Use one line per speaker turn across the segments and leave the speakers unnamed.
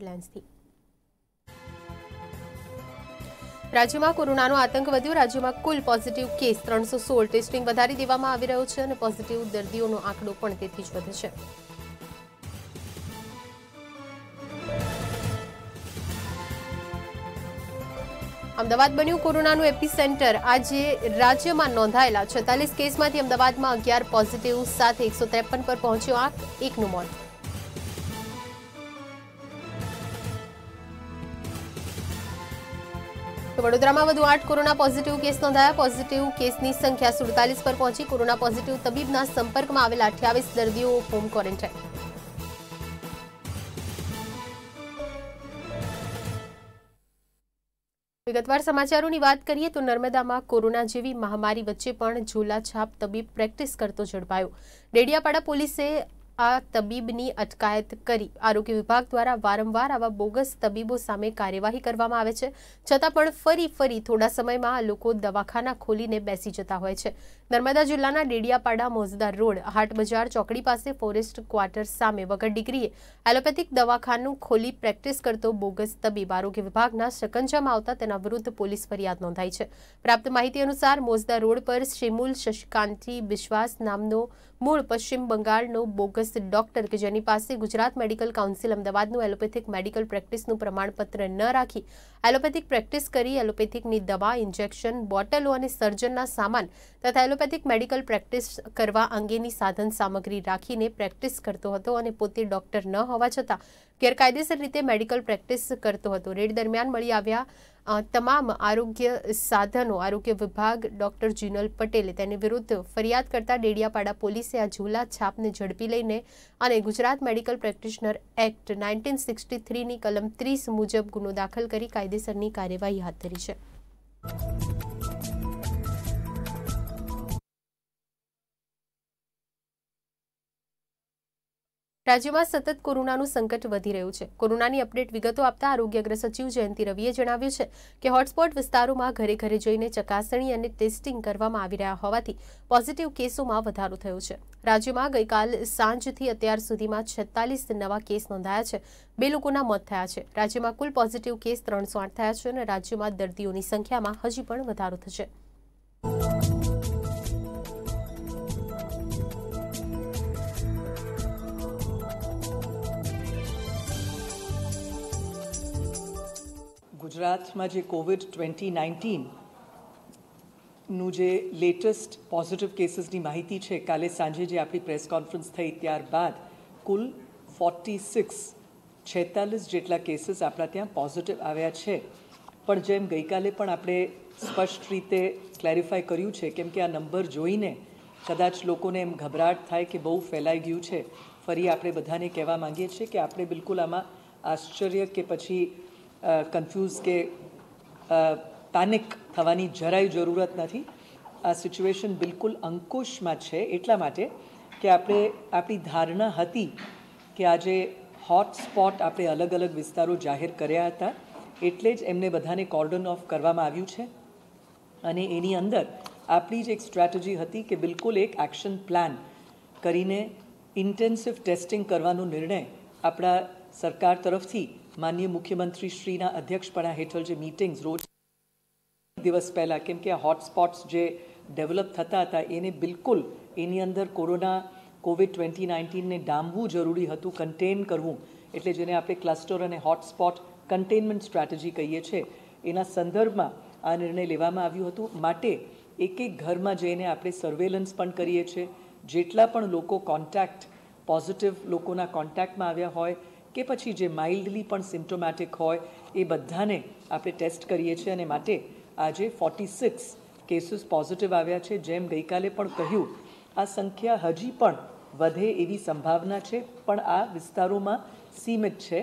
રિલાયન્સથી રાજ્યમાં કોરોનાનો આતંક વધ્યો રાજ્યમાં કુલ પોઝિટિવ કેસ ત્રણસો સોળ ટેસ્ટિંગ વધારી દેવામાં આવી રહ્યો છે અને પોઝિટિવ દર્દીઓનો આંકડો પણ તેથી જ વધે છે અમદાવાદ બન્યું કોરોનાનું એપી સેન્ટર આજે રાજ્યમાં નોંધાયેલા છેતાલીસ કેસમાંથી અમદાવાદમાં અગિયાર પોઝિટિવ સાથે એકસો ત્રેપન પર પહોંચ્યો આંક એકનું મોત વડોદરામાં વધુ આઠ કોરોના પોઝિટિવ કેસ નોંધાયા પોઝિટિવ કેસની સંખ્યા સુડતાલીસ પર પહોંચી કોરોના પોઝિટિવ તબીબના સંપર્કમાં આવેલા અઠ્યાવીસ દર્દીઓ હોમ ક્વોરન્ટાઇન વિગતવાર સમાચારોની વાત કરીએ તો નર્મદામાં કોરોના જેવી મહામારી વચ્ચે પણ ઝોલાછાપ તબીબ પ્રેક્ટિસ કરતો ઝડપાયો ડેડિયાપાડા પોલીસે આ તબીબની અટકાયત કરી આરોગ્ય વિભાગ દ્વારા વારંવાર આવા બોગસ તબીબો સામે કાર્યવાહી કરવામાં આવે છે છતાં પણ ફરી ફરી થોડા સમયમાં આ લોકો દવાખાના ખોલીને બેસી જતા હોય છે નર્મદા જિલ્લાના ડેડિયાપાડા મોજદાર રોડ હાટ બજાર ચોકડી પાસે ફોરેસ્ટ ક્વાર્ટર સામે વગર ડિગ્રીએ એલોપેથિક દવાખાનું ખોલી પ્રેક્ટિસ કરતો બોગસ તબીબ આરોગ્ય વિભાગના શકંજામાં આવતા તેના વિરુદ્ધ પોલીસ ફરિયાદ નોંધાઈ છે પ્રાપ્ત માહિતી અનુસાર મોજદા રોડ પર શિમુલ શશિકાંતી વિશ્વાસ નામનો મૂળ પશ્ચિમ બંગાળનો બોગસ ડોક્ટર કે જેની પાસે ગુજરાત મેડિકલ કાઉન્સિલ અમદાવાદનું એલોપેથિક મેડિકલ પ્રેક્ટિસનું પ્રમાણપત્ર ન રાખી એલોપેથિક પ્રેક્ટિસ કરી એલોપેથિક ની દવા ઇન્જેક્શન બોટલો અને સર્જનનું સામાન તથા એલોપેથિક મેડિકલ પ્રેક્ટિસ કરવા અંગેની સાધન સામગ્રી રાખીને પ્રેક્ટિસ કરતો હતો અને પોતે ડોક્ટર ન હોવા છતાં ગેરકાયદેસર રીતે મેડિકલ પ્રેક્ટિસ કરતો હતો રેડ દરમિયાન મળી આવ્યા તમામ આરોગ્ય સાધનો આરોગ્ય વિભાગ ડોક્ટર જીનલ પટેલ તેની વિરુદ્ધ ફરિયાદ કરતા દેડિયાપાડા પોલીસ પોલીસે આ ઝુલા છાપને ઝડપી લઈને અને Gujarat medical practitioner act nineteen sixty થ્રીની કલમ ત્રીસ મુજબ ગુનો દાખલ કરી કાયદેસરની કાર્યવાહી હાથ ધરી છે રાજ્યમાં સતત કોરોનાનું સંકટ વધી રહ્યું છે કોરોનાની અપડેટ વિગતો આપતા આરોગ્ય અગ્ર સચિવ જયંતિ રવિએ જણાવ્યું છે કે હોટસ્પોટ વિસ્તારોમાં ઘરે ઘરે જઈને ચકાસણી અને ટેસ્ટિંગ કરવામાં આવી રહ્યા હોવાથી પોઝિટિવ કેસોમાં વધારો થયો છે રાજ્યમાં ગઈકાલ સાંજથી અત્યાર સુધીમાં છેતાલીસ નવા કેસ નોંધાયા છે બે લોકોના મોત થયા છે રાજ્યમાં કુલ પોઝિટિવ કેસ ત્રણસો થયા છે અને રાજ્યમાં દર્દીઓની સંખ્યામાં હજી પણ વધારો થશે
ગુજરાતમાં જે કોવિડ ટ્વેન્ટી નાઇન્ટીનનું જે લેટેસ્ટ પોઝિટિવ કેસીસની માહિતી છે કાલે સાંજે જે આપણી પ્રેસ કોન્ફરન્સ થઈ ત્યારબાદ કુલ ફોર્ટી સિક્સ છેતાલીસ જેટલા કેસીસ આપણા ત્યાં પોઝિટિવ આવ્યા છે પણ જેમ ગઈકાલે પણ આપણે સ્પષ્ટ રીતે ક્લેરિફાય કર્યું છે કેમ કે આ નંબર જોઈને કદાચ લોકોને એમ ગભરાટ થાય કે બહુ ફેલાઈ ગયું છે ફરી આપણે બધાને કહેવા માંગીએ છીએ કે આપણે બિલકુલ આમાં આશ્ચર્ય કે પછી કન્ફ્યુઝ કે પેનિક થવાની જરાય જરૂરત નથી આ સિચ્યુએશન બિલકુલ અંકુશમાં છે એટલા માટે કે આપણે આપણી ધારણા હતી કે આજે હોટસ્પોટ આપણે અલગ અલગ વિસ્તારો જાહેર કર્યા હતા એટલે જ એમને બધાને કોર્ડન ઓફ કરવામાં આવ્યું છે અને એની અંદર આપણી જ એક સ્ટ્રેટેજી હતી કે બિલકુલ એક એક્શન પ્લાન કરીને ઇન્ટેન્સિવ ટેસ્ટિંગ કરવાનો નિર્ણય આપણા સરકાર તરફથી માનનીય મુખ્યમંત્રી શ્રીના અધ્યક્ષપણા હેઠળ જે મીટિંગ્સ રોજ દિવસ પહેલાં કેમ કે આ હોટસ્પોટ્સ જે ડેવલપ થતા હતા એને બિલકુલ એની અંદર કોરોના કોવિડ ટ્વેન્ટી નાઇન્ટીનને ડામવું જરૂરી હતું કન્ટેન કરવું એટલે જેને આપણે ક્લસ્ટર અને હોટસ્પોટ કન્ટેનમેન્ટ સ્ટ્રેટેજી કહીએ છીએ એના સંદર્ભમાં આ નિર્ણય લેવામાં આવ્યું હતું માટે એક એક ઘરમાં જઈને આપણે સર્વેલન્સ પણ કરીએ છીએ જેટલા પણ લોકો કોન્ટેક્ટ પોઝિટિવ લોકોના કોન્ટેક્ટમાં આવ્યા હોય કે પછી જે માઇલ્ડલી પણ સિમ્ટોમેટિક હોય એ બધાને આપણે ટેસ્ટ કરીએ છીએ અને માટે આજે ફોર્ટી સિક્સ કેસીસ પોઝિટિવ આવ્યા છે જેમ ગઈકાલે પણ કહ્યું આ સંખ્યા હજી પણ વધે એવી સંભાવના છે પણ આ વિસ્તારોમાં સીમિત છે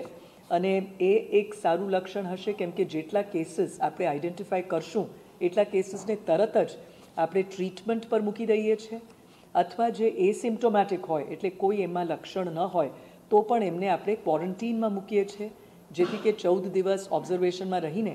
અને એ એક સારું લક્ષણ હશે કેમ કે જેટલા કેસીસ આપણે આઇડેન્ટિફાય કરશું એટલા કેસીસને તરત જ આપણે ટ્રીટમેન્ટ પર મૂકી દઈએ છીએ અથવા જે એસિમ્ટોમેટિક હોય એટલે કોઈ એમાં લક્ષણ ન હોય તો પણ એમને આપણે ક્વોરન્ટીનમાં મૂકીએ છીએ જેથી કે ચૌદ દિવસ ઓબ્ઝર્વેશનમાં રહીને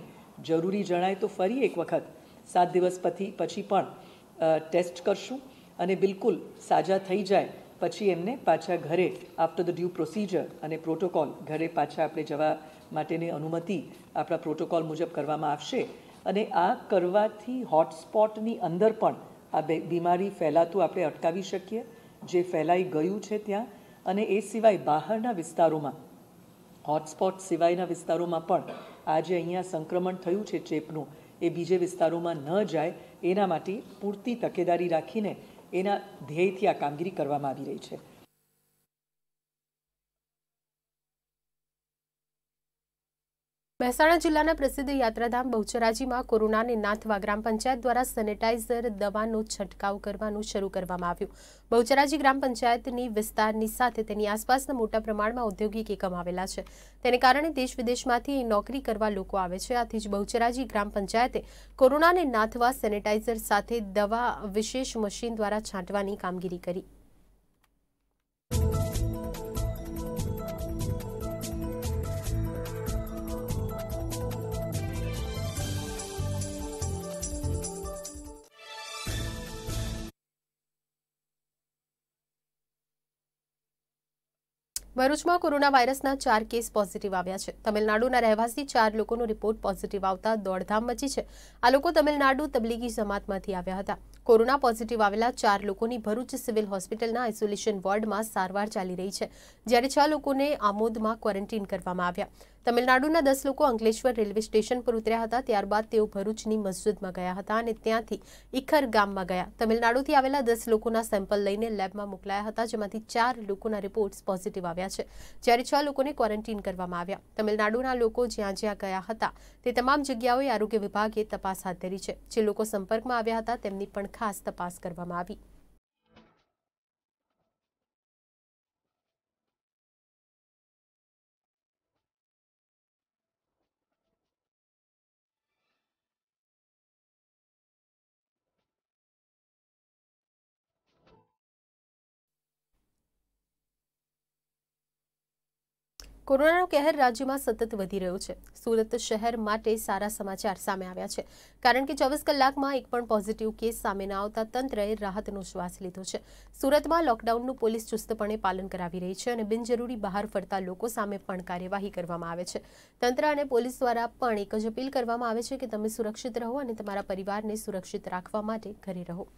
જરૂરી જણાય તો ફરી એક વખત સાત દિવસ પછી પછી પણ ટેસ્ટ કરશું અને બિલકુલ સાજા થઈ જાય પછી એમને પાછા ઘરે આફ્ટર ધ ડ્યુ પ્રોસિજર અને પ્રોટોકોલ ઘરે પાછા આપણે જવા માટેની અનુમતિ આપણા પ્રોટોકોલ મુજબ કરવામાં આવશે અને આ કરવાથી હોટસ્પોટની અંદર પણ આ બીમારી ફેલાતું આપણે અટકાવી શકીએ જે ફેલાઈ ગયું છે ત્યાં અને એ સિવાય બહારના વિસ્તારોમાં હોટસ્પોટ સિવાયના વિસ્તારોમાં પણ આજે અહીંયા સંક્રમણ થયું છે ચેપનું એ બીજે વિસ્તારોમાં ન જાય એના માટે પૂરતી તકેદારી રાખીને એના ધ્યેયથી આ કામગીરી કરવામાં આવી રહી છે
મહેસાણા જિલ્લાના પ્રસિદ્ધ યાત્રાધામ બહુચરાજીમાં કોરોનાને નાથવા ગ્રામ પંચાયત દ્વારા સેનેટાઇઝર દવાનો છંટકાવ કરવાનું શરૂ કરવામાં આવ્યું બહુચરાજી ગ્રામ પંચાયતની વિસ્તારની સાથે તેની આસપાસના મોટા પ્રમાણમાં ઔદ્યોગિક એકમ આવેલા છે તેને કારણે દેશ વિદેશમાંથી નોકરી કરવા લોકો આવે છે આથી જ બહુચરાજી ગ્રામ પંચાયતે કોરોનાને નાથવા સેનેટાઇઝર સાથે દવા વિશેષ મશીન દ્વારા છાંટવાની કામગીરી કરી ભરૂચમાં કોરોના વાયરસના ચાર કેસ પોઝિટિવ આવ્યા છે તમિલનાડુના રહેવાસી ચાર લોકોનો રિપોર્ટ પોઝિટિવ આવતા દોડધામ મચી છે આ લોકો તમિલનાડુ તબલીગી જમાતમાંથી આવ્યા હતા કોરોના પોઝિટિવ આવેલા ચાર લોકોની ભરૂચ સિવિલ હોસ્પિટલના આઇસોલેશન વોર્ડમાં સારવાર ચાલી રહી છે જ્યારે છ લોકોને આમોદમાં ક્વોરન્ટીન કરવામાં આવ્યા તમિલનાડુના દસ લોકો અંકલેશ્વર રેલવે સ્ટેશન પર ઉતર્યા હતા ત્યારબાદ તેઓ ભરૂચની મસ્જિદમાં ગયા હતા અને ત્યાંથી ઇખર ગામમાં ગયા તમિલનાડુથી આવેલા દસ લોકોના સેમ્પલ લઈને લેબમાં મોકલાયા હતા જેમાંથી ચાર લોકોના રિપોર્ટ્સ પોઝિટિવ આવ્યા છે જ્યારે છ લોકોને ક્વોરન્ટીન કરવામાં આવ્યા તમિલનાડુના લોકો જ્યાં જ્યાં ગયા હતા તે તમામ જગ્યાઓએ આરોગ્ય વિભાગે તપાસ હાથ ધરી છે જે લોકો સંપર્કમાં આવ્યા હતા તેમની પણ ખાસ તપાસ કરવામાં આવી કોરોનાનો કહેર રાજ્યમાં સતત વધી રહ્યો છે સુરત શહેર માટે સારા સમાચાર સામે આવ્યા છે કારણ કે ચોવીસ કલાકમાં એક પણ પોઝિટિવ કેસ સામે ન આવતા તંત્રએ રાહતનો શ્વાસ લીધો છે સુરતમાં લોકડાઉનનું પોલીસ ચુસ્તપણે પાલન કરાવી રહી છે અને બિનજરૂરી બહાર ફરતા લોકો સામે પણ કાર્યવાહી કરવામાં આવે છે તંત્ર અને પોલીસ દ્વારા પણ એક જ અપીલ કરવામાં આવે છે કે તમે સુરક્ષિત રહો અને તમારા પરિવારને સુરક્ષિત રાખવા માટે ઘરે રહો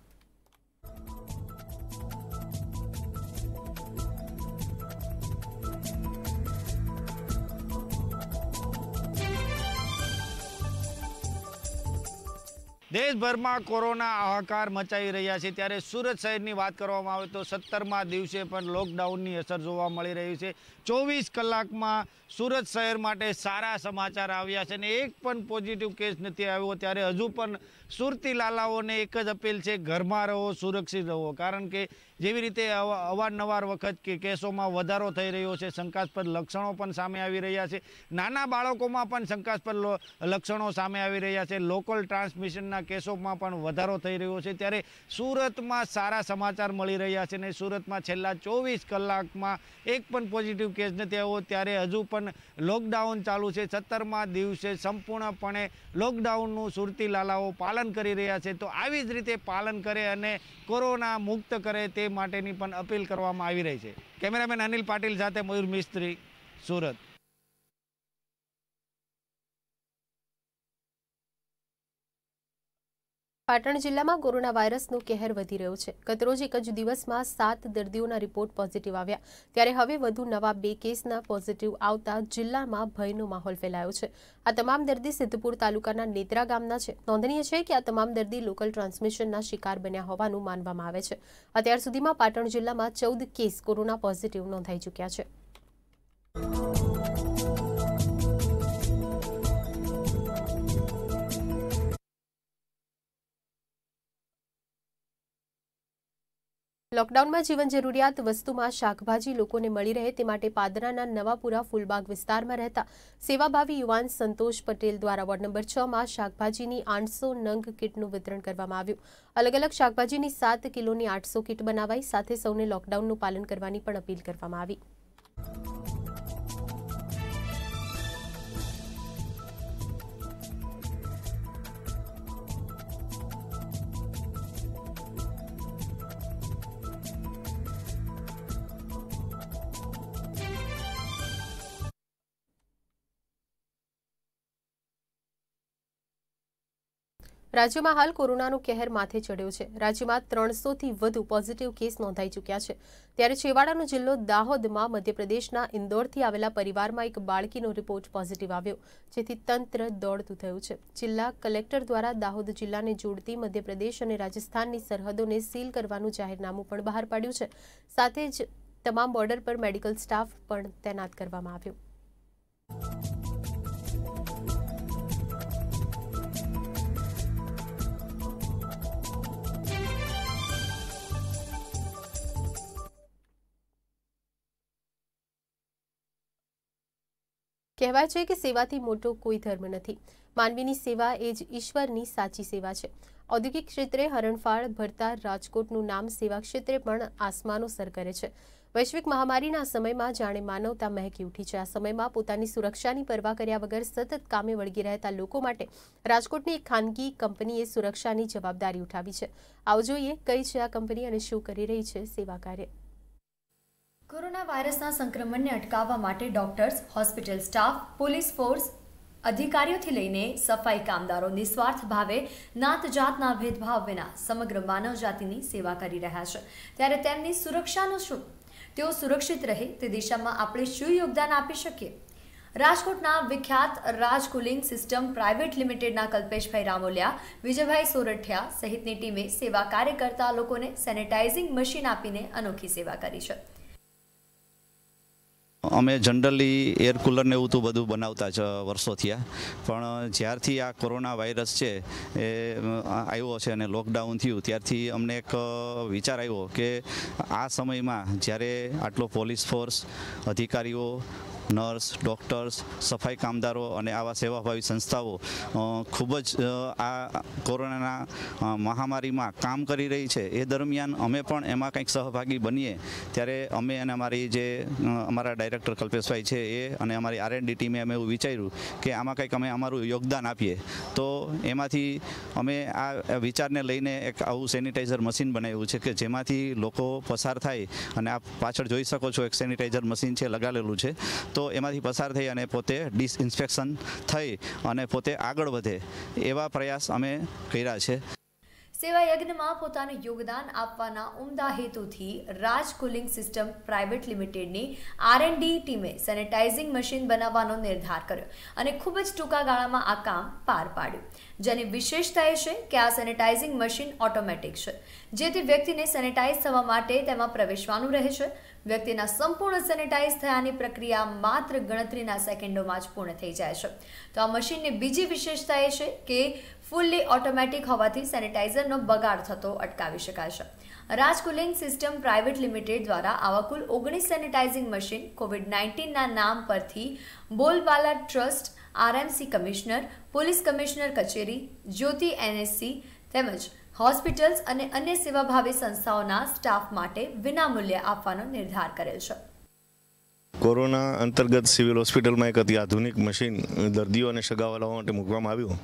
દેશભરમાં કોરોના હાહાકાર મચાવી રહ્યા છે ત્યારે સુરત શહેરની વાત કરવામાં આવે તો સત્તરમાં દિવસે પણ લોકડાઉનની અસર જોવા મળી રહી છે ચોવીસ કલાકમાં સુરત શહેર માટે સારા સમાચાર આવ્યા છે અને એક પણ પોઝિટિવ કેસ નથી આવ્યો ત્યારે હજુ પણ સુરતી લાલાઓને એક જ અપીલ છે ઘરમાં રહો સુરક્ષિત રહો કારણ કે જેવી રીતે અવારનવાર વખત કે કેસોમાં વધારો થઈ રહ્યો છે શંકાસ્પદ લક્ષણો પણ સામે આવી રહ્યા છે નાના બાળકોમાં પણ શંકાસ્પદ લક્ષણો સામે આવી રહ્યા છે લોકલ ટ્રાન્સમિશનના કેસોમાં પણ વધારો થઈ રહ્યો છે ત્યારે સુરતમાં સારા સમાચાર મળી રહ્યા છે ને સુરતમાં છેલ્લા ચોવીસ કલાકમાં એક પણ પોઝિટિવ કેસ નથી આવ્યો ત્યારે હજુ પણ લોકડાઉન ચાલુ છે સત્તરમાં દિવસે સંપૂર્ણપણે લોકડાઉનનું સુરતી લાલાઓ પાલન કરી રહ્યા છે તો આવી જ રીતે પાલન કરે અને કોરોના મુક્ત કરે તે માટેની પણ અપીલ કરવામાં આવી રહી છે કેમેરામેન અનિલ પાટીલ સાથે મયુર મિસ્ત્રી સુરત
પાટણ જિલ્લામાં કોરોના વાયરસનો કહેર વધી રહ્યો છે ગતરોજ એક જ દિવસમાં સાત દર્દીઓના રિપોર્ટ પોઝિટિવ આવ્યા ત્યારે હવે વધુ નવા બે કેસના પોઝિટિવ આવતા જિલ્લામાં ભયનો માહોલ ફેલાયો છે આ તમામ દર્દી સિદ્ધપુર તાલુકાના નેત્રા ગામના છે નોંધનીય છે કે આ તમામ દર્દી લોકલ ટ્રાન્સમિશનના શિકાર બન્યા હોવાનું માનવામાં આવે છે અત્યાર સુધીમાં પાટણ જિલ્લામાં ચૌદ કેસ કોરોના પોઝિટિવ નોંધાઈ ચૂક્યા છે લોકડાઉનમાં જીવન જરૂરિયાત વસ્તુમાં શાકભાજી લોકોને મળી રહે તે માટે પાદરાના નવાપુરા ફૂલબાગ વિસ્તારમાં રહેતા સેવાભાવી યુવાન સંતોષ પટેલ દ્વારા વોર્ડ નંબર છમાં શાકભાજીની આઠસો નંગ કીટનું વિતરણ કરવામાં આવ્યું અલગ અલગ શાકભાજીની સાત કિલોની આઠસો કીટ બનાવાઈ સાથે સૌને લોકડાઉનનું પાલન કરવાની પણ અપીલ કરવામાં આવી રાજ્યમાં હાલ કોરોનાનો કહેર માથે ચડ્યો છે રાજ્યમાં ત્રણસોથી વધુ પોઝિટિવ કેસ નોંધાઈ ચૂક્યા છે ત્યારે છેવાડાનો જિલ્લો દાહોદમાં મધ્યપ્રદેશના ઇન્દોરથી આવેલા પરિવારમાં એક બાળકીનો રિપોર્ટ પોઝિટિવ આવ્યો જેથી તંત્ર દોડતું થયું છે જિલ્લા કલેક્ટર દ્વારા દાહોદ જિલ્લાને જોડતી મધ્યપ્રદેશ અને રાજસ્થાનની સરહદોને સીલ કરવાનું જાહેરનામું પણ બહાર પાડ્યું છે સાથે જ તમામ બોર્ડર પર મેડિકલ સ્ટાફ પણ તૈનાત કરવામાં આવ્યો કહેવાય છે કે સેવાથી મોટો કોઈ ધર્મ નથી માનવીની સેવા એ જ ઈશ્વરની સાચી સેવા છે ઔદ્યોગિક ક્ષેત્રે હરણફાળ ભરતા રાજકોટનું નામ સેવા ક્ષેત્રે પણ આસમાનો સર કરે છે વૈશ્વિક મહામારીના સમયમાં જાણે માનવતા મહેકી ઉઠી છે આ સમયમાં પોતાની સુરક્ષાની પરવા કર્યા વગર સતત કામે વળગી રહેતા લોકો માટે રાજકોટની એક ખાનગી કંપનીએ સુરક્ષાની જવાબદારી ઉઠાવી છે આવો જોઈએ કઈ છે આ કંપની અને શું કરી રહી છે સેવા કાર્ય
કોરોના વાયરસના સંક્રમણને અટકાવવા માટે doctors hospital staff police force અધિકારીઓથી લઈને સફાઈ કામદારો નિસ્વાર્થ ભાવે નાત જાતના ભેદભાવ વિના સમગ્ર માનવજાતિની સેવા કરી રહ્યા છે ત્યારે તેમની સુરક્ષાનું શું તેઓ સુરક્ષિત રહે તે દિશામાં આપણે શું યોગદાન આપી શકીએ રાજકોટના વિખ્યાત રાજ કુલિંગ સિસ્ટમ પ્રાઇવેટ લિમિટેડના કલ્પેશભાઈ રામોલિયા વિજયભાઈ સોરઠિયા સહિતની ટીમે સેવા કાર્ય કરતા લોકોને સેનેટાઇઝિંગ મશીન આપીને અનોખી સેવા કરી છે
અમે જનરલી એર કુલરને એવું તો બધું બનાવતા છે વર્ષો થયા પણ જ્યારથી આ કોરોના વાયરસ છે એ આવ્યો છે અને લોકડાઉન થયું ત્યારથી અમને એક વિચાર આવ્યો કે આ સમયમાં જ્યારે આટલો પોલીસ ફોર્સ અધિકારીઓ નર્સ ડૉક્ટર્સ સફાઈ કામદારો અને આવા સેવાભાવી સંસ્થાઓ ખૂબ જ આ કોરોનાના મહામારીમાં કામ કરી રહી છે એ દરમિયાન અમે પણ એમાં કંઈક સહભાગી બનીએ ત્યારે અમે અને અમારી જે અમારા ડાયરેક્ટર કલ્પેશભાઈ છે એ અને અમારી આર ટીમે અમે એવું વિચાર્યું કે આમાં કંઈક અમે અમારું યોગદાન આપીએ તો એમાંથી અમે આ વિચારને લઈને એક આવું સેનિટાઈઝર મશીન બનાવ્યું છે કે જેમાંથી લોકો પસાર થાય અને આપ પાછળ જોઈ શકો છો એક સેનિટાઈઝર મશીન છે લગાડેલું છે તો એમાંથી પસાર થઈ અને પોતે ડિસઇન્ફેક્શન થઈ અને પોતે આગળ વધે એવા પ્રયાસ અમે કર્યા છે
સેવા યજ્ઞમાં પોતાનું યોગદાન આપવાના ઉમદા હેતુથી રાજ કુલિંગ સિસ્ટમ પ્રાઇવેટ લિમિટેડની આર ડી ટીમે સેનેટાઇઝિંગ મશીન બનાવવાનો નિર્ધાર કર્યો અને ખૂબ જ ટૂંકા ગાળામાં આ કામ પાર પાડ્યું જેની વિશેષતા એ છે કે આ સેનેટાઇઝિંગ મશીન ઓટોમેટિક છે જેથી વ્યક્તિને સેનેટાઈઝ થવા માટે તેમાં પ્રવેશવાનું રહે છે વ્યક્તિના સંપૂર્ણ સેનેટાઈઝ થયાની પ્રક્રિયા માત્ર ગણતરીના સેકન્ડોમાં જ પૂર્ણ થઈ જાય છે તો આ મશીનની બીજી વિશેષતા એ છે કે ફૂલ્લી ઓટોમેટિક હોવાથી સેનેટાઈઝરનો બગાડ થતો અટકાવી શકાય છે રાજકુલિંગ સિસ્ટમ પ્રાઇવેટ લિમિટેડ દ્વારા આવા કુલ ઓગણીસ સેનેટાઇઝિંગ મશીન કોવિડ નાઇન્ટીનના નામ પરથી Bolbala trust RMC commissioner police commissioner કચેરી જ્યોતિ એનએસસી તેમજ હોસ્પિટલ્સ અને અન્ય સેવાભાવી સંસ્થાઓના સ્ટાફ માટે વિનામૂલ્ય આપવાનો નિર્ધાર કરેલ છે
કોરોના અંતર્ગત સિવિલ હોસ્પિટલમાં એક અતિ આધુનિક મશીન દર્દીઓ અને સગાવાલાઓ માટે મૂકવામાં આવ્યું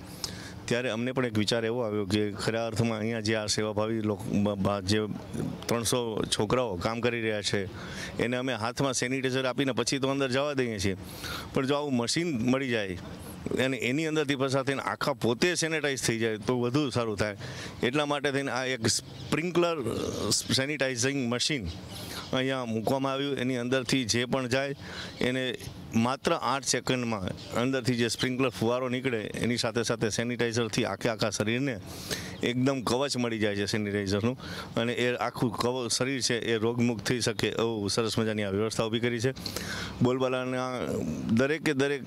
ત્યારે અમને પણ એક વિચાર એવો આવ્યો કે ખરા અર્થમાં અહીંયા જે આ સેવાભાવી લોકો જે ત્રણસો છોકરાઓ કામ કરી રહ્યા છે એને અમે હાથમાં સેનિટાઈઝર આપીને પછી તો અંદર જવા દઈએ છીએ પણ જો આવું મશીન મળી જાય અને એની અંદરથી પસાર થઈને આખા પોતે સેનેટાઈઝ થઈ જાય તો વધુ સારું થાય એટલા માટે થઈને આ એક સ્પ્રિન્કલર સેનિટાઈઝિંગ મશીન અહીંયા મૂકવામાં આવ્યું એની અંદરથી જે પણ જાય એને માત્ર આઠ સેકન્ડમાં અંદરથી જે સ્પ્રિન્કલર ફુવારો નીકળે એની સાથે સાથે સેનિટાઈઝરથી આખે આખા શરીરને એકદમ કવચ મળી જાય છે સેનિટાઈઝરનું અને એ આખું કવ શરીર છે એ રોગમુક્ત થઈ શકે એવું સરસ મજાની આ વ્યવસ્થા ઊભી કરી છે બોલબાલાના દરેકે દરેક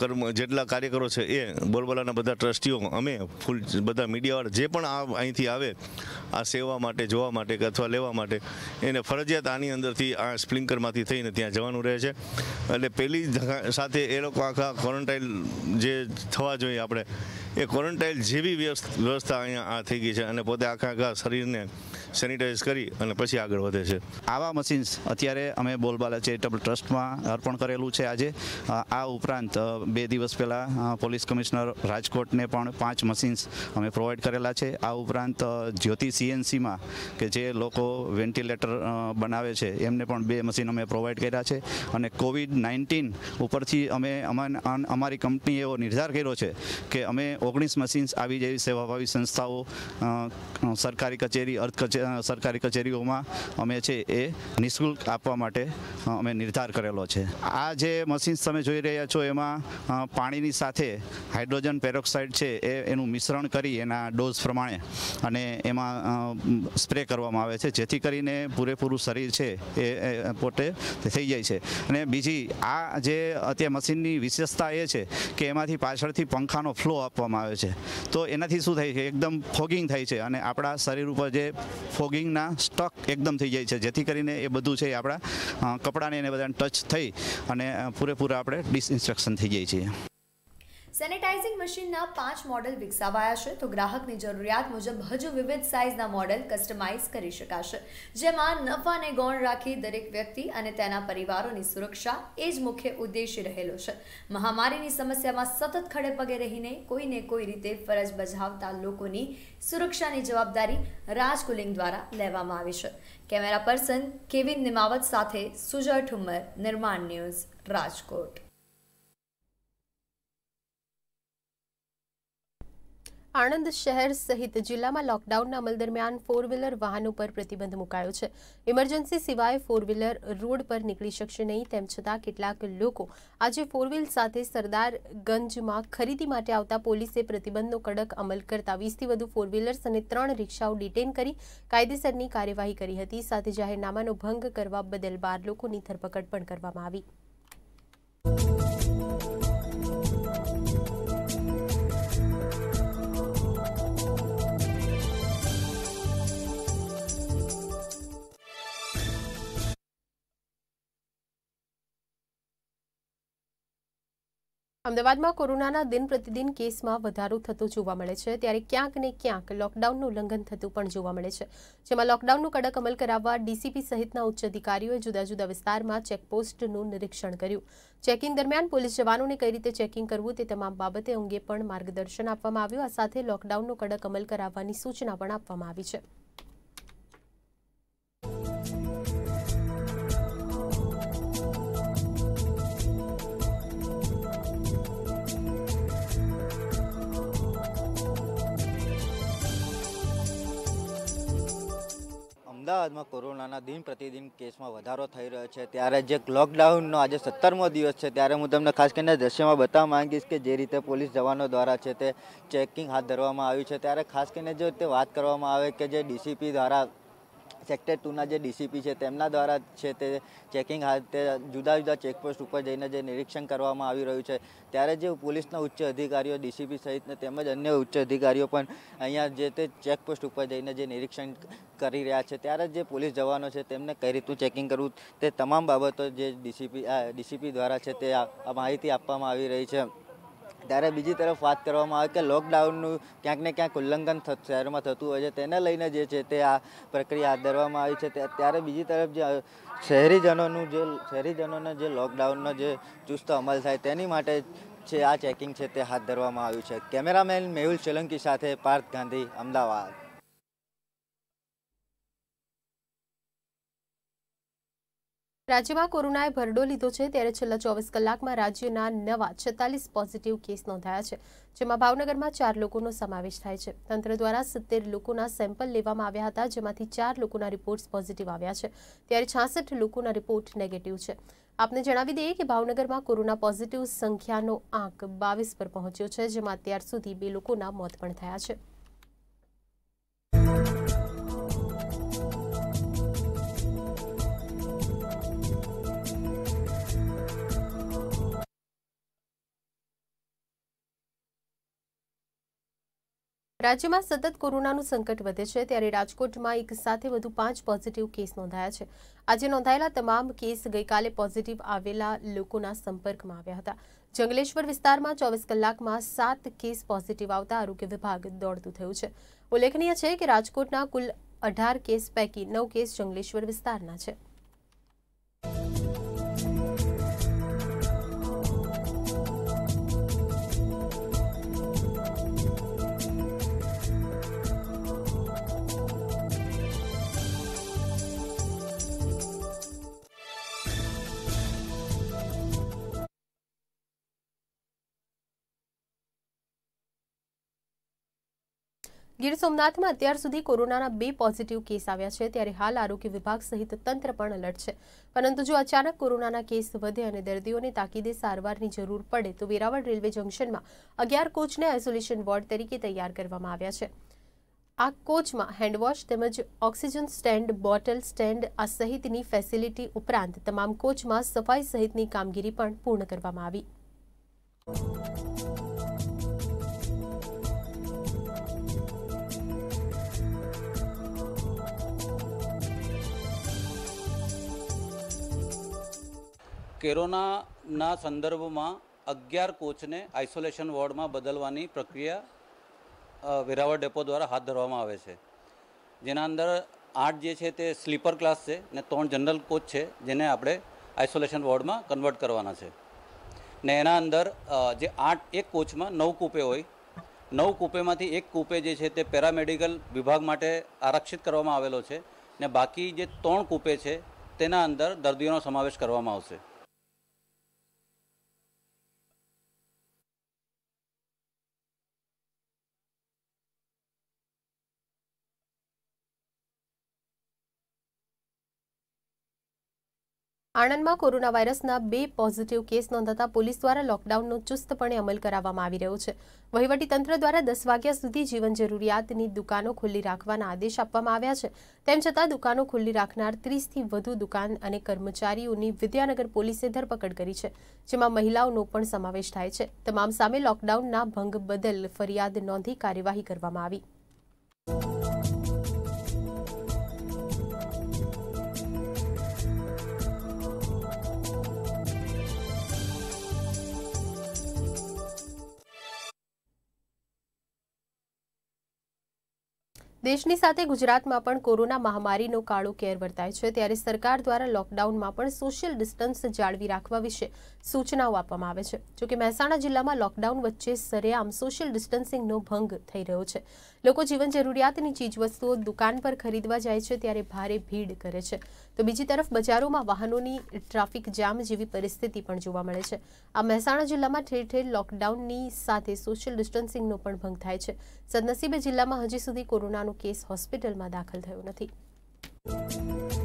કર્મ જેટલા કાર્યકરો છે એ બોલબાલાના બધા ટ્રસ્ટીઓ અમે ફૂલ બધા મીડિયાવાળા જે પણ આ અહીંથી આવે આ સેવા માટે જોવા માટે કે અથવા લેવા માટે એને ફરજિયાત આની અંદરથી આ સ્પ્લિંકરમાંથી થઈને ત્યાં જવાનું રહે છે એટલે પહેલી સાથે એ લોકો આખા ક્વોરન્ટાઇન જે થવા જોઈએ આપણે એ ક્વોરન્ટાઇલ જેવી વ્યવસ્થા અહીંયા આ થઈ ગઈ છે અને પોતે આખા આખા શરીરને સેનિટાઈઝ કરી અને પછી આગળ વધે છે
આવા મશીન્સ અત્યારે અમે બોલબાલા ચેરિટેબલ ટ્રસ્ટમાં અર્પણ કરેલું છે આજે આ ઉપરાંત બે દિવસ પહેલાં પોલીસ કમિશનર રાજકોટને પણ પાંચ મશીન્સ અમે પ્રોવાઈડ કરેલા છે આ ઉપરાંત જ્યોતિ સીએનસીમાં કે જે લોકો વેન્ટિલેટર બનાવે છે એમને પણ બે મશીન અમે પ્રોવાઈડ કર્યા છે અને કોવિડ નાઇન્ટીન ઉપરથી અમે અમારી કંપનીએ એવો નિર્ધાર કર્યો છે કે અમે ઓગણીસ મશીન્સ આવી જેવી સેવાભાવી સંસ્થાઓ સરકારી કચેરી અર્ધ સરકારી કચેરીઓમાં અમે છે એ નિઃશુલ્ક આપવા માટે અમે નિર્ધાર કરેલો છે આ જે મશીન્સ તમે જોઈ રહ્યા છો એમાં પાણીની સાથે હાઇડ્રોજન પેરોક્સાઇડ છે એ એનું મિશ્રણ કરી એના ડોઝ પ્રમાણે અને એમાં સ્પ્રે કરવામાં આવે છે જેથી કરીને પૂરેપૂરું શરીર છે એ પોતે થઈ જાય છે અને બીજી આ જે અત્યારે મશીનની વિશેષતા એ છે કે એમાંથી પાછળથી પંખાનો ફ્લો આપવામાં કરવામાં આવે છે તો એનાથી શું થાય છે એકદમ ફોગિંગ થાય છે અને આપણા શરીર ઉપર જે ફોગિંગના સ્ટક એકદમ થઈ જાય છે જેથી કરીને એ બધું છે આપણા કપડાને એને બધાને ટચ થઈ અને પૂરેપૂરા આપણે ડિસઇન્સ્ટ્રક્શન થઈ જાય છીએ
સેનેટાઇઝિંગ મશીનના પાંચ મોડલ વિકસાવાયા છે તો ગ્રાહકની જરૂરિયાત મુજબ હજુ વિવિધ સાઇઝના મોડલ કસ્ટમાઇઝ કરી શકાશે જેમાં નફાને ગૌણ રાખી દરેક વ્યક્તિ અને તેના પરિવારોની સુરક્ષા એ જ મુખ્ય ઉદ્દેશ્ય રહેલો છે મહામારીની સમસ્યામાં સતત ખડે પગે રહીને કોઈને કોઈ રીતે ફરજ બજાવતા લોકોની સુરક્ષાની જવાબદારી રાજકુલિંગ દ્વારા લેવામાં આવી છે કેમેરા પર્સન કેવિન નિમાવત સાથે સુજય ઠુમ્મર નિર્માણ ન્યૂઝ રાજકોટ આનંદ શહેર સહિત
જિલ્લામાં લોકડાઉનનો અમલ દરમિયાન 4-વિલર વાહનો પર પ્રતિબંધ મુકાયો છે. ઇમરજન્સી સિવાય 4-વિલર રોડ પર નીકળી શકશે નહીં તેમ છતાં કેટલાક લોકો આજે 4-વિલ સાથે સરદાર ગંજમાં ખરીદી માટે આવતા પોલીસે પ્રતિબંધનો કડક અમલ કરતા 20 થી વધુ 4-વિલર્સ અને 3 릭શાઓ ડીટેઈન કરી કાયદેસરની કાર્યવાહી કરી હતી. સાથે જ આનામાનો ભંગ કરવા બદલ 12 લોકોને ધરપકડ પણ કરવામાં આવી. અમદાવાદમાં કોરોનાના દિન પ્રતિદિન કેસમાં વધારો થતો જોવા મળે છે ત્યારે ક્યાંક ને ક્યાંક લોકડાઉનનું ઉલ્લંઘન થતું પણ જોવા મળે છે જેમાં લોકડાઉનનું કડક અમલ કરાવવા ડીસીપી સહિતના ઉચ્ચ અધિકારીઓએ જુદા જુદા વિસ્તારમાં ચેકપોસ્ટનું નિરીક્ષણ કર્યું ચેકિંગ દરમિયાન પોલીસ જવાનોને કઈ રીતે ચેકિંગ કરવું તે તમામ બાબતે અંગે પણ માર્ગદર્શન આપવામાં આવ્યું આ સાથે લોકડાઉનનું કડક અમલ કરાવવાની સૂચના પણ આપવામાં આવી છે
અમદાવાદમાં કોરોનાના દિન પ્રતિદિન કેસમાં વધારો થઈ રહ્યો છે ત્યારે જે લોકડાઉનનો આજે સત્તરમો દિવસ છે ત્યારે હું તમને ખાસ કરીને દ્રશ્યમાં બતાવવા માંગીશ કે જે રીતે પોલીસ જવાનો દ્વારા છે તે ચેકિંગ હાથ ધરવામાં આવ્યું છે ત્યારે ખાસ કરીને જે તે વાત કરવામાં આવે કે જે ડીસીપી દ્વારા સેક્ટર ટુના જે ડીસીપી છે તેમના દ્વારા છે તે ચેકિંગ હાથ તે જુદા જુદા ચેકપોસ્ટ ઉપર જઈને જે નિરીક્ષણ કરવામાં આવી રહ્યું છે ત્યારે જે પોલીસના ઉચ્ચ અધિકારીઓ ડીસીપી સહિત તેમજ અન્ય ઉચ્ચ અધિકારીઓ પણ અહીંયા જે તે ચેકપોસ્ટ ઉપર જઈને જે નિરીક્ષણ કરી રહ્યા છે ત્યારે જે પોલીસ જવાનો છે તેમને કઈ રીતનું ચેકિંગ કરવું તે તમામ બાબતો જે ડીસીપી ડીસીપી દ્વારા છે તે માહિતી આપવામાં આવી રહી છે ત્યારે બીજી તરફ વાત કરવામાં આવે કે લોકડાઉનનું ક્યાંક ને ક્યાંક ઉલ્લંઘન શહેરમાં થતું હોય છે તેને લઈને જે છે તે આ પ્રક્રિયા હાથ ધરવામાં આવી છે ત્યારે બીજી તરફ જે
શહેરીજનોનું
જે શહેરીજનોનો જે લોકડાઉનનો જે ચુસ્ત અમલ થાય તેની માટે છે આ ચેકિંગ છે તે હાથ ધરવામાં આવ્યું છે કેમેરામેન મેહુલ સોલંકી સાથે પાર્થ ગાંધી અમદાવાદ
રાજ્યમાં કોરોનાએ ભરડો લીધો છે ત્યારે છેલ્લા ચોવીસ કલાકમાં રાજ્યના નવા છેતાલીસ પોઝિટિવ કેસ નોંધાયા છે જેમાં ભાવનગરમાં ચાર લોકોનો સમાવેશ થાય છે તંત્ર દ્વારા સિત્તેર લોકોના સેમ્પલ લેવામાં આવ્યા હતા જેમાંથી ચાર લોકોના રિપોર્ટ્સ પોઝિટિવ આવ્યા છે ત્યારે છાસઠ લોકોના રિપોર્ટ નેગેટિવ છે આપને જણાવી દઈએ કે ભાવનગરમાં કોરોના પોઝિટિવ સંખ્યાનો આંક બાવીસ પર પહોંચ્યો છે જેમાં અત્યાર સુધી બે લોકોના મોત પણ થયા છે રાજ્યમાં સતત કોરોનાનું સંકટ વધે છે ત્યારે રાજકોટમાં એક સાથે વધુ પાંચ પોઝિટિવ કેસ નોંધાયા છે આજે નોંધાયેલા તમામ કેસ ગઈકાલે પોઝિટિવ આવેલા લોકોના સંપર્કમાં આવ્યા હતા જંગલેશ્વર વિસ્તારમાં ચોવીસ કલાકમાં સાત કેસ પોઝિટિવ આવતા આરોગ્ય વિભાગ દોડતું થયું છે ઉલ્લેખનીય છે કે રાજકોટના કુલ અઢાર કેસ પૈકી નવ કેસ જંગલેશ્વર વિસ્તારના છે ગીર સોમનાથમાં અત્યાર સુધી કોરોનાના બે પોઝિટિવ કેસ આવ્યા છે ત્યારે હાલ આરોગ્ય વિભાગ સહિત તંત્ર પણ એલર્ટ છે પરંતુ જો અચાનક કોરોનાના કેસ વધે અને દર્દીઓને તાકીદે સારવારની જરૂર પડે તો વેરાવળ રેલવે જંક્શનમાં અગિયાર કોચને આઇસોલેશન વોર્ડ તરીકે તૈયાર કરવામાં આવ્યા છે આ કોચમાં હેન્ડવોશ તેમજ ઓક્સિજન સ્ટેન્ડ બોટલ સ્ટેન્ડ આ સહિતની ફેસિલિટી ઉપરાંત તમામ કોચમાં સફાઈ સહિતની કામગીરી પણ પૂર્ણ કરવામાં આવી
કેરોનાના સંદર્ભમાં અગિયાર કોચને આઇસોલેશન વોર્ડમાં બદલવાની પ્રક્રિયા વેરાવળ ડેપો દ્વારા હાથ ધરવામાં આવે છે જેના અંદર આઠ જે છે તે સ્લીપર ક્લાસ છે ને ત્રણ જનરલ કોચ છે જેને આપણે આઇસોલેશન વોર્ડમાં કન્વર્ટ કરવાના છે ને એના અંદર જે આઠ એક કોચમાં નવ કૂપે હોય નવ કૂપેમાંથી એક કૂપે જે છે તે પેરામેડિકલ વિભાગ માટે આરક્ષિત કરવામાં આવેલો છે ને બાકી જે ત્રણ કૂપે છે તેના અંદર દર્દીઓનો સમાવેશ કરવામાં આવશે
આણંદમાં કોરોના વાયરસના બે પોઝિટિવ કેસ નોંધાતા પોલીસ દ્વારા લોકડાઉનનો ચુસ્તપણે અમલ કરાવવામાં આવી રહ્યો છે વહીવટીતંત્ર દ્વારા દસ વાગ્યા સુધી જીવન જરૂરિયાતની દુકાનો ખુલ્લી રાખવાના આદેશ આપવામાં આવ્યા છે તેમ છતાં દુકાનો ખુલ્લી રાખનાર ત્રીસથી વધુ દુકાન અને કર્મચારીઓની વિદ્યાનગર પોલીસે ધરપકડ કરી છે જેમાં મહિલાઓનો પણ સમાવેશ થાય છે તમામ સામે લોકડાઉનના ભંગ બદલ ફરિયાદ નોંધી કાર્યવાહી કરવામાં આવી દેશની સાથે ગુજરાતમાં પણ કોરોના મહામારીનો કાળો કેર વર્તાય છે ત્યારે સરકાર દ્વારા લોકડાઉનમાં પણ સોશિયલ ડિસ્ટન્સ જાળવી રાખવા વિશે સૂચનાઓ આપવામાં આવે છે જોકે મહેસાણા જિલ્લામાં લોકડાઉન વચ્ચે સરેઆમ સોશિયલ ડિસ્ટન્સિંગનો ભંગ થઈ રહ્યો છે લોકો જીવન જરૂરિયાતની ચીજવસ્તુઓ દુકાન પર ખરીદવા જાય છે ત્યારે ભારે ભીડ કરે છે તો બીજી તરફ બજારોમાં વાહનોની ટ્રાફિક જામ જેવી પરિસ્થિતિ પણ જોવા મળે છે આ મહેસાણા જિલ્લામાં ઠેર ઠેર લોકડાઉનની સાથે સોશિયલ ડિસ્ટન્સિંગનો પણ ભંગ થાય છે સદનસીબે જિલ્લામાં હજી સુધી કોરોનાનો કેસ હોસ્પિટલમાં દાખલ થયો નથી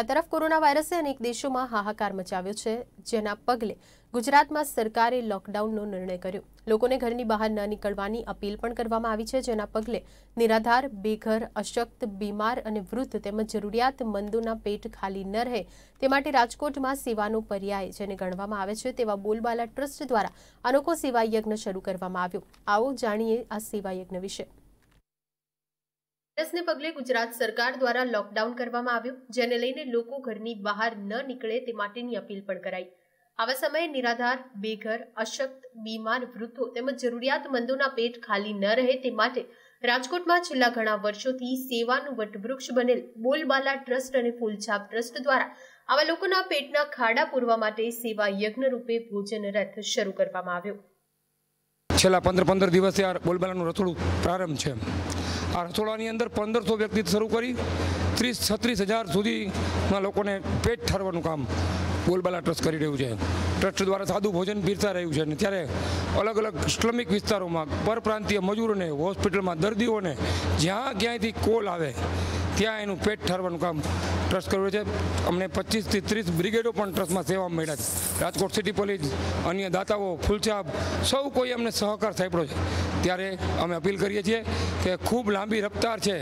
આ તરફ કોરોના વાયરસે અનેક દેશોમાં હાહાકાર મચાવ્યો છે જેના પગલે ગુજરાતમાં સરકારે લોકડાઉનનો નિર્ણય કર્યો લોકોને ઘરની બહાર ન નીકળવાની અપીલ પણ કરવામાં આવી છે જેના પગલે નિરાધાર બેઘર અશક્ત બીમાર અને વૃદ્ધ તેમજ જરૂરિયાતમંદોના પેટ ખાલી ન રહે તે માટે રાજકોટમાં સેવાનો પર્યાય જેને ગણવામાં આવે છે તેવા બોલબાલા ટ્રસ્ટ દ્વારા અનોખો સેવા યજ્ઞ શરૂ કરવામાં આવ્યો આવો જાણીએ આ સેવા વિશે વાયરસને પગલે ગુજરાત સરકાર દ્વારા લોકડાઉન કરવામાં આવ્યું જેને લઈને લોકો ઘરની બહાર ન નીકળે તે માટેની અપીલ પણ કરાઈ આવા સમયે નિરાધાર બેઘર અશક્ત બીમાર વૃદ્ધો તેમજ જરૂરિયાતમંદોના પેટ ખાલી ન રહે તે માટે રાજકોટમાં છેલ્લા ઘણા વર્ષોથી સેવાનું વટવૃક્ષ બનેલ બોલબાલા ટ્રસ્ટ અને ફૂલછાપ ટ્રસ્ટ દ્વારા આવા લોકોના પેટના ખાડા પૂરવા માટે સેવા યજ્ઞ રૂપે ભોજન રથ શરૂ કરવામાં આવ્યો
છેલ્લા પંદર પંદર દિવસથી આ બોલબાલાનું રથોડું પ્રારંભ છે આ રસોડાની અંદર પંદરસો વ્યક્તિ શરૂ કરી ત્રીસ છત્રીસ હજાર સુધીના લોકોને પેટ ઠરવાનું કામ બોલબાલા ટ્રસ્ટ કરી રહ્યું છે ટ્રસ્ટ દ્વારા સાદું ભોજન પીરતા રહ્યું છે અને ત્યારે અલગ અલગ શ્રમિક વિસ્તારોમાં પરપ્રાંતીય મજૂરોને હોસ્પિટલમાં દર્દીઓને જ્યાં ક્યાંયથી કોલ આવે ત્યાં એનું પેટ ઠારવાનું કામ ટ્રસ્ટ કર્યું છે અમને પચીસથી ત્રીસ બ્રિગેડો પણ ટ્રસ્ટમાં સેવામાં મળ્યા છે રાજકોટ સિટી પોલીસ અન્ય દાતાઓ ફૂલછાપ સૌ કોઈ અમને સહકાર સાંપડ્યો છે ત્યારે અમે અપીલ કરીએ છીએ કે ખૂબ લાંબી રફતાર છે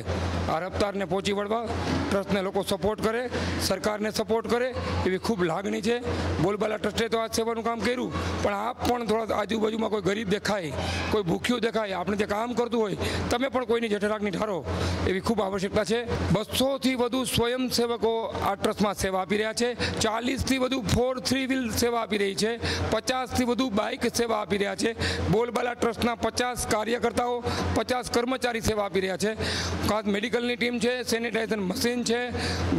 આ રફતારને પહોંચી વળવા ટ્રસ્ટને લોકો સપોર્ટ કરે સરકારને સપોર્ટ કરે એવી ખૂબ લાગણી છે બોલબાલા ટ્રસ્ટે તો આ સેવાનું કામ કર્યું પણ આપ પણ થોડા આજુબાજુમાં કોઈ ગરીબ દેખાય કોઈ ભૂખ્યું દેખાય આપણે જે કામ કરતું હોય તમે પણ કોઈની જઠરાગની ઠારો એવી ખૂબ આવશ્યકતા છે બસોથી વધુ સ્વયંસેવકો આ ટ્રસ્ટમાં સેવા આપી રહ્યા છે ચાલીસથી વધુ ફોર થ્રી વ્હીલ સેવા આપી રહી છે પચાસથી વધુ બાઇક સેવા આપી રહ્યા છે બોલબાલા ટ્રસ્ટના પચાસ કાર્યકર્તાઓ પચાસ કર્મચારી સારી સેવા આપી રહ્યા છે ખાસ મેડિકલની ટીમ છે સેનિટાઈઝર મશીન છે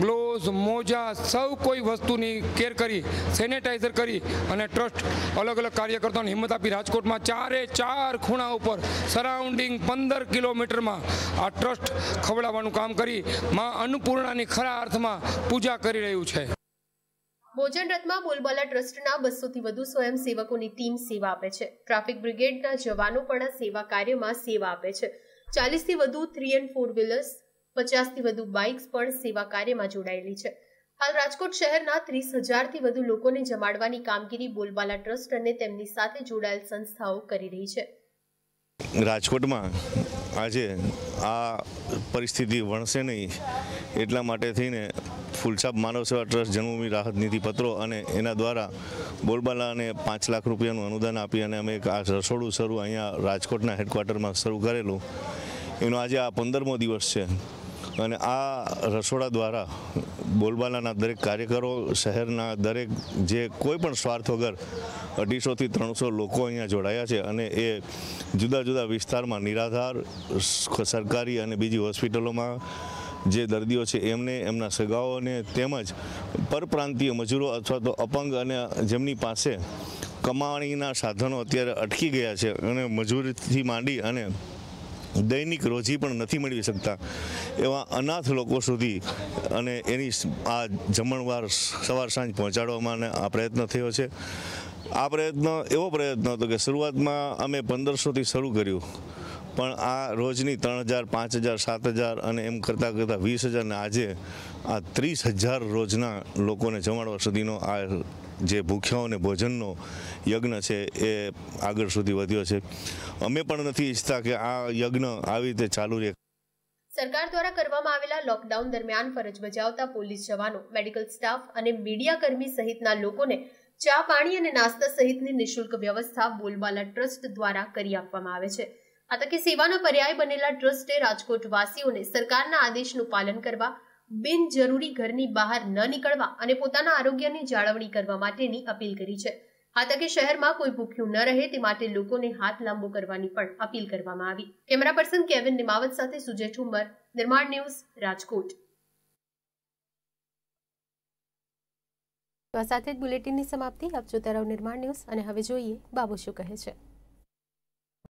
ગ્લોવ્સ મોજા સૌ કોઈ વસ્તુની કેર કરી સેનેટાઈઝર કરી અને ટ્રસ્ટ અલગ અલગ કાર્યકર્તાઓને હિંમત આપી રાજકોટમાં ચારે ચાર ખૂણા ઉપર સરાઉન્ડિંગ પંદર કિલોમીટરમાં આ ટ્રસ્ટ ખવડાવવાનું કામ કરી મા અન્નપૂર્ણાની ખરા અર્થમાં પૂજા કરી રહ્યું છે
ભોજન રથમાં બોલબાલા ટ્રસ્ટના બસોથી વધુ સ્વયંસેવકોની ટીમ સેવા આપે છે ટ્રાફિક બ્રિગેડના જવાનો પણ આ સેવા કાર્યમાં સેવા આપે છે ચાલીસથી વધુ થ્રી એન્ડ ફોર વ્હીલર્સ પચાસથી વધુ બાઇક્સ પણ સેવા કાર્યમાં જોડાયેલી છે હાલ રાજકોટ શહેરના ત્રીસ હજારથી વધુ લોકોને જમાડવાની કામગીરી બોલબાલા ટ્રસ્ટ અને તેમની સાથે જોડાયેલ સંસ્થાઓ કરી રહી છે
રાજકોટમાં આજે આ પરિસ્થિતિ વણશે નહીં એટલા માટે થઈને ફૂલછાપ માનવ સેવા ટ્રસ્ટ જન્મભૂમિ રાહત નિધિ પત્રો અને એના દ્વારા બોલબાલાને પાંચ લાખ રૂપિયાનું અનુદાન આપી અને અમે એક આ રસોડું શરૂ અહીંયા રાજકોટના હેડક્વાર્ટરમાં શરૂ કરેલું એનો આજે આ પંદરમો દિવસ છે અને આ રસોડા દ્વારા બોલબાલાના દરેક કાર્યકરો શહેરના દરેક જે કોઈ પણ સ્વાર્થ વગર અઢીસોથી ત્રણસો લોકો અહીંયા જોડાયા છે અને એ જુદા જુદા વિસ્તારમાં નિરાધાર સરકારી અને બીજી હોસ્પિટલોમાં જે દર્દીઓ છે એમને એમના સગાઓને તેમજ પરપ્રાંતિય મજૂરો અથવા તો અપંગ અને જેમની પાસે કમાણીના સાધનો અત્યારે અટકી ગયા છે અને મજૂરીથી માંડી અને દૈનિક રોજી પણ નથી મેળવી શકતા એવા અનાથ લોકો સુધી અને એની આ જમણવાર સવાર સાંજ પહોંચાડવામાં આ પ્રયત્ન થયો છે આ પ્રયત્ન એવો પ્રયત્ન હતો કે શરૂઆતમાં અમે પંદરસોથી શરૂ કર્યું પણ આ રોજની ત્રણ હજાર પાંચ હજાર સાત હજાર અને એમ કરતાં કરતાં વીસ હજારને આજે આ ત્રીસ હજાર રોજના લોકોને જમાડવા સુધીનો આ જે ભૂખ્યાઓને ભોજનનો યજ્ઞ છે એ આગળ સુધી વધ્યો છે અમે પણ નથી ઈચ્છતા કે આ યજ્ઞ આવી રીતે ચાલુ રહે
સરકાર દ્વારા કરવામાં આવેલા લોકડાઉન દરમિયાન ફરજ બજાવતા પોલીસ જવાનો મેડિકલ સ્ટાફ અને મીડિયાકર્મી સહિતના લોકોને ચા પાણી અને નાસ્તા સહિતની નિઃશુલ્ક વ્યવસ્થા બોલબાલા ટ્રસ્ટ દ્વારા કરી આપવામાં આવે છે આ તકે સેવાનો પર્યાય બનેલા ટ્રસ્ટે રાજકોટ વાસીઓને સરકારના આદેશનું પાલન કરવા બિનજરૂરી ઘરની બહાર ન નીકળવા અને પોતાના આરોગ્યની જાળવણી કરવા માટેની અપીલ કરી છે આ તકે શહેરમાં કોઈ ભૂખ્યું ન રહે તે માટે લોકોને હાથ લાંબો કરવાની પણ અપીલ કરવામાં આવી કેમેરા પર્સન કેવિન નિમાવત સાથે સુજય ઠુમર નિર્માણ ન્યૂઝ રાજકોટ સાથે જ બુલેટિનની સમાપ્તિ આપ જોતા રહો નિર્માણ ન્યૂઝ અને હવે જોઈએ બાબુ શું કહે છે